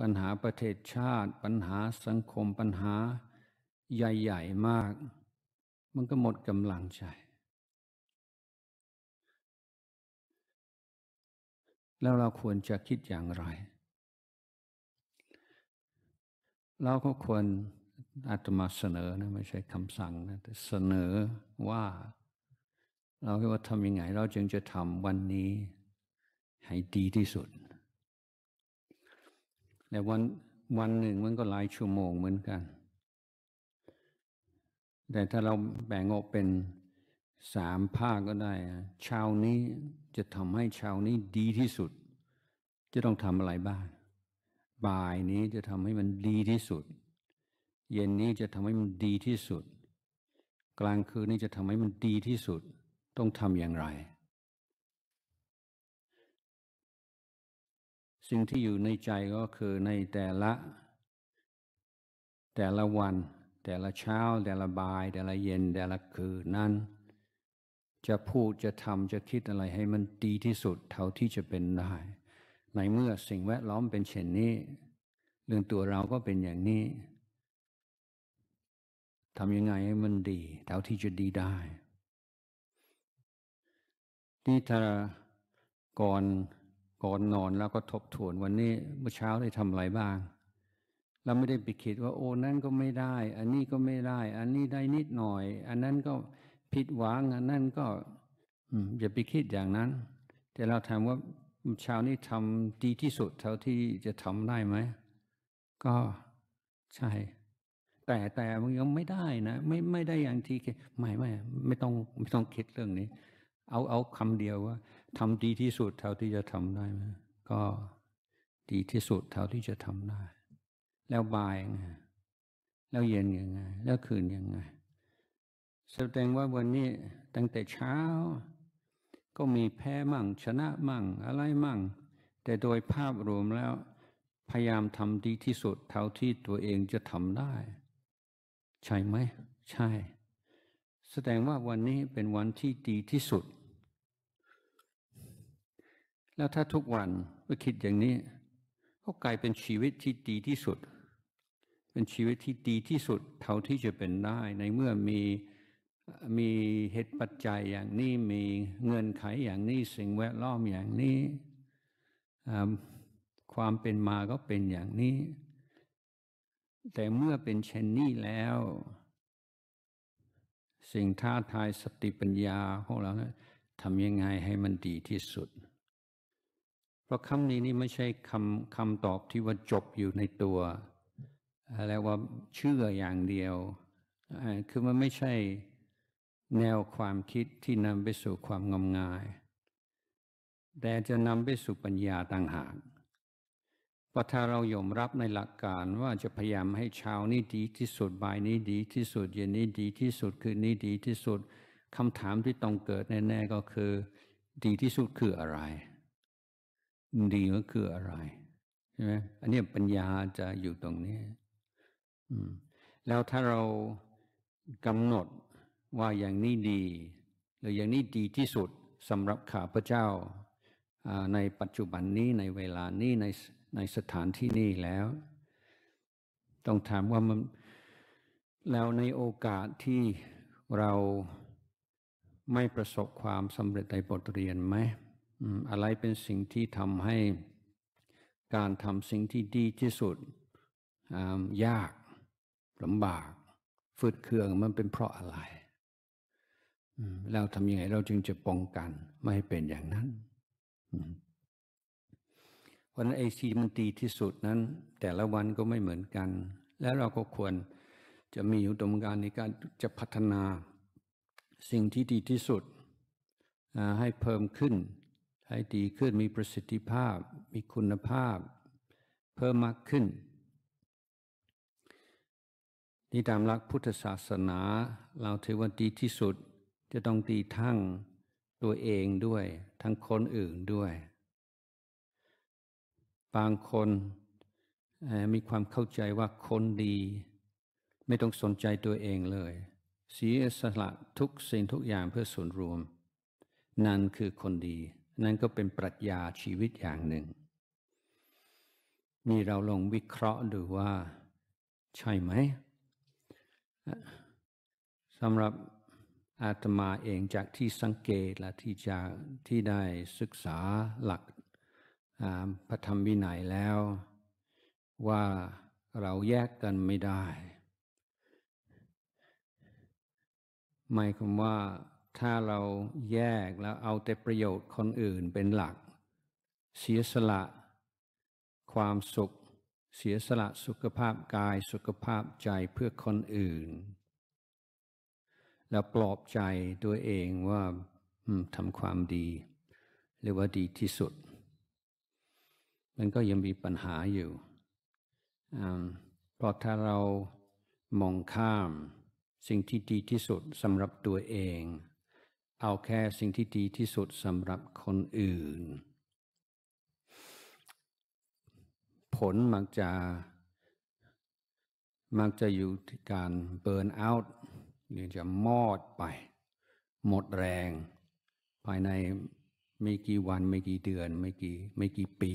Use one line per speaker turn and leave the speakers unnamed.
ปัญหาประเทศชาติ ปัญหาสังคมปัญหาใหญ่ ๆมาก มันก็หมดกำลังใจแล้วเราควรจะคิดอย่างไร เราก็ควรอาตมาเสนอนะไม่ใช่คำสั่งนะแต่เสนอว่า เราคิดว่าทำยังไง เราจึงจะทำวันนี้ให้ดีที่สุดแต่วันวันหนึ่งมันก็หลายชั่วโมงเหมือนกัน แต่ถ้าเราแบ่งออกเป็นสามภาคก็ได้เช้านี้จะทำให้เช้านี้ดีที่สุดจะต้องทำอะไรบ้าง บ่ายนี้จะทำให้มันดีที่สุด เย็นนี้จะทำให้มันดีที่สุด กลางคืนนี้จะทำให้มันดีที่สุด ต้องทำอย่างไรสิ่งที่อยู่ในใจก็คือในแต่ละ แต่ละวัน แต่ละเช้า แต่ละบ่าย แต่ละเย็นแต่ละคืนนั้นจะพูดจะทำจะคิดอะไรให้มันดีที่สุด เท่าที่จะเป็นได้ ในเมื่อสิ่งแวดล้อมเป็นเช่นนี้ เรื่องตัวเราก็เป็นอย่างนี้ทำยังไงให้มันดี เท่าที่จะดีได้ นี่ถ้าก่อนก่อนนอนแล้วก็ทบทวนวันนี้เมื่อเช้าได้ทำอะไรบ้างเราไม่ได้ไปคิดว่า โอ้นั่นก็ไม่ได้ อันนี้ก็ไม่ได้ อันนี้ได้นิดหน่อย อันนั้นก็ผิดหวังอันนั้นก็อย่าไปคิดอย่างนั้นแต่เราถามว่าเช้านี้ทำดีที่สุดเท่าที่จะทำได้ไหมก็ใช่ แต่แต่มันยังไม่ได้นะไม่ไม่ได้อย่างที่ไม่ไม่ไม่ต้องไม่ต้องคิดเรื่องนี้ เอาเอาคำเดียวว่าทำดีที่สุดเท่าที่จะทำได้ไหมก็ดีที่สุดเท่าที่จะทำได้ แล้วบ่ายยังไงแล้วเย็นยังไงแล้วคืนยังไงแสดงว่าวันนี้ ตั้งแต่เช้าก็มีแพ้มั่ง ชนะมั่ง อะไรมั่ง แต่โดยภาพรวมแล้ว พยายามทำดีที่สุด เท่าที่ตัวเองจะทำได้ ใช่ไหม ใช่ แสดงว่าวันนี้เป็นวันที่ดีที่สุดแล้วถ้าทุกวัน่อคิดอย่างนี้ ก็กลายเป็นชีวิตที่ดีที่สุด เป็นชีวิตที่ดีที่สุด เท่าที่จะเป็นได้ ในเมื่อมีมีเหตุปัจจัยอย่างนี้ มีเงินไขอย่างนี้ สิ่งแวดล้อมอย่างนี้ ความเป็นมาก็เป็นอย่างนี้ แต่เมื่อเป็นเช่นนี้แล้ว สิ่งท้าทายสติปัญญาของเราทำยังไงให้มันดีที่สุดเพราะคำนี้นี่ไม่ใช่คำคำตอบที่ว่าจบอยู่ในตัว แล้วว่าเชื่ออย่างเดียว คือมันไม่ใช่แนวความคิดที่นำไปสู่ความงมงาย แต่จะนำไปสู่ปัญญาต่างหากพราะถ้าเรายอมรับในหลักการว่าจะพยายามให้ชาวนี้ดีที่สุดบายนี้ดีที่สุด เย็นนี้ดีที่สุด คืนนี้ดีที่สุดคำถามที่ต้องเกิดแน่ ๆ ก็คือ ดีที่สุดคืออะไรดีก็คืออะไร ใช่ไหมอันนี้ปัญญาจะอยู่ตรงนี้แล้วถ้าเรากำหนดว่าอย่างนี้ดี หรืออย่างนี้ดีที่สุดสำหรับข้าพเจ้าในปัจจุบันนี้ในเวลานี้ ในในสถานที่นี้แล้ว ต้องถามว่ามันแล้วในโอกาสที่เราไม่ประสบความสำเร็จในบทเรียนไหมอะไรเป็นสิ่งที่ทำให้การทำสิ่งที่ดีที่สุดยากลำบากฟืดเคืองมันเป็นเพราะอะไรแล้วทำยังไงเราจึงจะป้องกันไม่ให้เป็นอย่างนั้นเพราะนั้นไอซีมันดีที่สุดนั้น แต่ละวันก็ไม่เหมือนกัน และเราก็ควรจะมีอุดมการในการจะพัฒนาสิ่งที่ดีที่สุดให้เพิ่มขึ้นให้ดีขึ้นมีประสิทธิภาพ มีคุณภาพเพิ่มมากขึ้น นี่ตามหลักพุทธศาสนา เราถือว่าดีที่สุดจะต้องดีทั้งตัวเองด้วย ทั้งคนอื่นด้วย บางคนมีความเข้าใจว่าคนดี ไม่ต้องสนใจตัวเองเลย เสียสละทุกสิ่งทุกอย่างเพื่อส่วนรวม นั่นคือคนดีนั่นก็เป็นปรัชญาชีวิตอย่างหนึ่ง นี่เราลองวิเคราะห์ดูว่าใช่ไหมสำหรับอาตมาเองจากที่สังเกตและที่จากที่ได้ศึกษาหลักพระธรรมวินัยแล้ว ว่าเราแยกกันไม่ได้หมายความว่าถ้าเราแยกแล้วเอาแต่ประโยชน์คนอื่นเป็นหลัก เสียสละ ความสุข เสียสละสุขภาพกายสุขภาพใจเพื่อคนอื่น แล้วปลอบใจตัวเองว่าทำความดีเรียกว่าดีที่สุด มันก็ยังมีปัญหาอยู่เพราะถ้าเรามองข้ามสิ่งที่ดีที่สุดสำหรับตัวเองเอาแค่สิ่งที่ดีที่สุดสำหรับคนอื่น ผลมักจะมักจะอยู่ที่การเบิร์นเอาท์หรือจะมอดไป หมดแรง ภายในไม่กี่วันไม่กี่เดือนไม่กี่ไม่กี่ปี